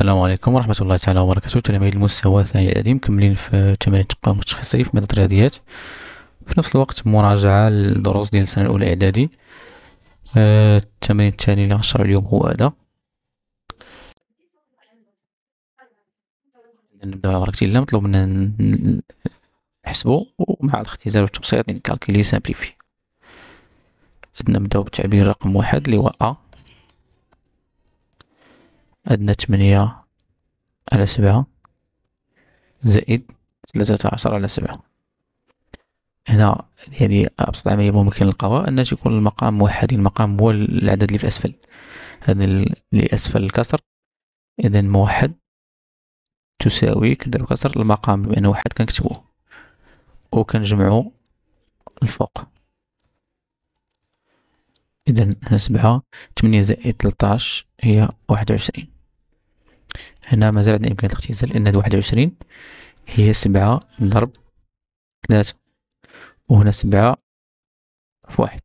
السلام عليكم ورحمة الله تعالى وبركاته تلاميذ المستوى الثاني الإعدادي مكملين في تمارين التقويم التشخيصي في مادة الرياضيات في نفس الوقت مراجعة للدروس ديال السنة الأولى إعدادي آه، التمرين الثاني اللي غنشرح اليوم هو هذا نبداو على بركة الله مطلوب منا نحسبو ومع الاختزال والتبسيط نكالكيلي يعني كالكيلي سامبليفي نبداو بتعبير رقم واحد اللي هو أ عندنا تمنية على سبعة زائد تلاتة عشر على سبعة هنا هذه أبسط عملية ممكن نلقاوها أن تكون المقام موحد المقام هو العدد اللي في أسفل هذا اللي أسفل الكسر إذا موحد تساوي كنديرو كسر المقام بما أنه واحد كنكتبوه وكنجمعو الفوق إذا هنا سبعة تمنية زائد تلتاش هي واحد وعشرين هنا مازال عندنا إمكانية الاختزال لأن واحد وعشرين هي سبعة ضرب ثلاثة وهنا سبعة في واحد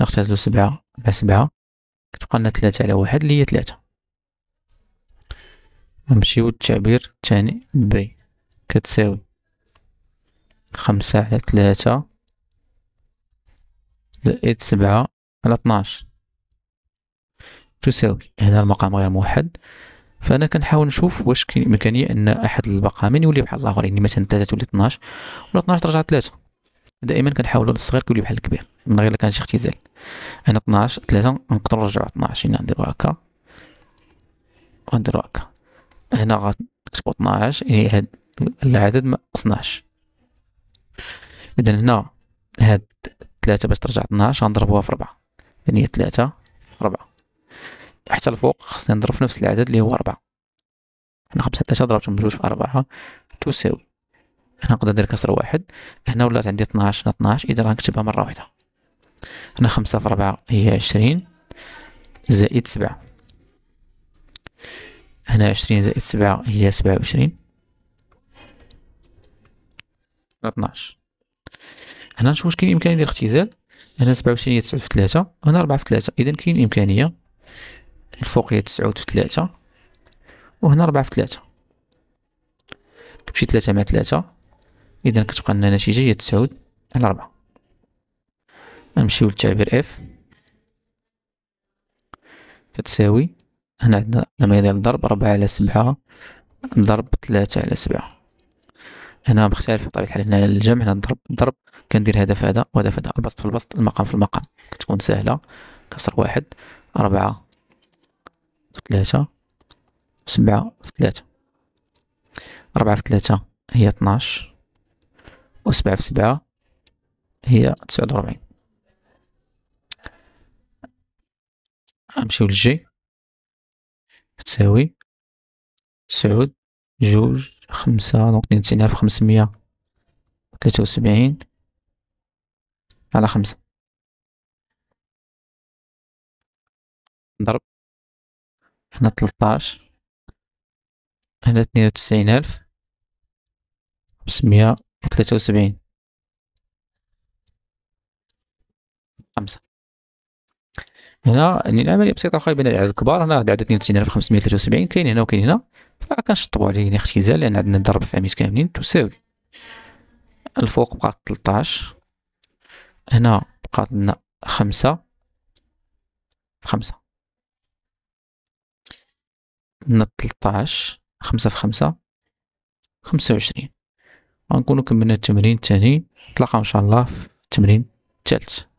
نختزلو سبعة مع سبعة كتبقى لنا ثلاثة على واحد اللي هي ثلاثة نمشيو للتعبير الثاني بي كتساوي خمسة على ثلاثة زائد سبعة على 12 تساوي هنا المقام غير موحد فانا كنحاول نشوف واش كاين امكانيه ان احد المقامين يولي بحال الاخر يعني مثلا 3 تولي 12 ولا 12 ترجع 3 دائما كنحاولوا الصغير كيولي بحال الكبير من غير الا كان شي اختزال انا 12 3 نقدروا نرجعوا 12 هنا نديروا هكا ونديروا هكا هنا غنكتبوا 12 يعني هاد العدد ما 12 اذا هنا هاد 3 باش ترجع 12 غنضربوها في 4 ثانية ثلاثة ربعة حتى الفوق خصني نضرب في نفس العدد اللي هو ربعة هنا خمسة عشر ضربتهم بجوج في أربعة تساوي هنا نقدر ندير كسر واحد هنا ولات عندي اثناش هنا طناش إذا غنكتبها مرة واحدة هنا خمسة في ربعة هي عشرين زائد سبعة هنا عشرين زائد سبعة هي سبعة وعشرين هنا هنا نشوف واش كاين إمكانية ديال الاختزال هنا سبعة وعشرين تسعود في ثلاثة هنا ربعة في ثلاثة إذا كاين إمكانية الفوق هي تسعود في ثلاثة وهنا ربعة في ثلاثة كتمشي ثلاثة مع ثلاثة إذا كتبقى لنا نتيجة هي تسعود على ربعة نمشيو للتعبير اف كتساوي هنا عندنا لما ديال الضرب ربعة على سبعة ضرب ثلاثة على سبعة هنا مختلف بطبيعة الحال هنا الجمع هنا الضرب ضرب كندير هدف هذا وهدف هذا البسط في البسط المقام في المقام كتكون سهله كسر واحد أربعة في ثلاثة سبعة في ثلاثة أربعة في ثلاثة هي اثناش وسبعة في سبعة هي تسعة وربعين نمشيو للجي تساوي تسعود جوج خمسة دونك تسعين ألف خمسمية تلاتة وسبعين على خمسة ضرب هنا تلتاش هنا اثنين وتسعين ألف خمسمية وثلاثة وسبعين خمسة هنا يعني العملية بسيطة وخا بين العدد كبار هنا عدد وسبعين كاين هنا وكاين هنا فكنشطبو عليه يعني اختزال لأن عندنا الضرب في عميس كاملين تساوي الفوق بقى تلتاش هنا بقى عندنا خمسة خمسة من تلتاش خمسة في خمسة خمسة وعشرين غنكونو كملنا التمرين التاني نتلاقاو ان شاء الله في التمرين التالت